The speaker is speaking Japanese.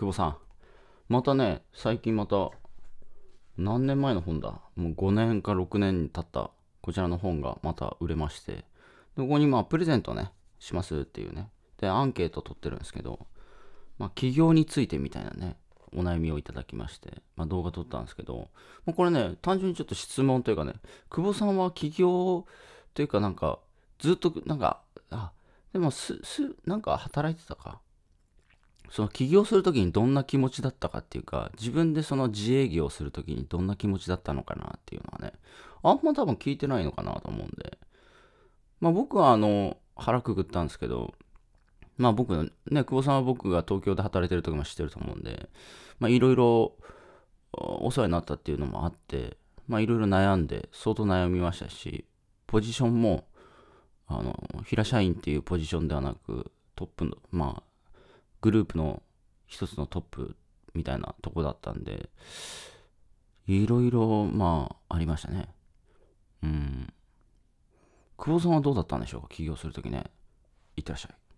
久保さん。またね、最近また、何年前の本だもう5年か6年経ったこちらの本がまた売れまして、ここにまあプレゼントね、しますっていうね。で、アンケート取ってるんですけど、まあ起業についてみたいなね、お悩みをいただきまして、まあ、動画撮ったんですけど、まあ、これね、単純にちょっと質問というかね、久保さんは起業というかなんか、ずっとなんか、あ、でもす、す、なんか働いてたか。その起業する時にどんな気持ちだったかっていうか、自分でその自営業する時にどんな気持ちだったのかなっていうのはね、あんま多分聞いてないのかなと思うんで。まあ僕はあの、腹くぐったんですけど、まあ僕、ね、久保さんは僕が東京で働いてる時も知ってると思うんで、まあいろいろお世話になったっていうのもあって、まあいろいろ悩んで、相当悩みましたし、ポジションも、あの、平社員っていうポジションではなく、トップの、まあ、グループの一つのトップみたいなとこだったんで、いろいろ、まあ、ありましたね。うん。久保さんはどうだったんでしょうか起業するときね。いってらっしゃい。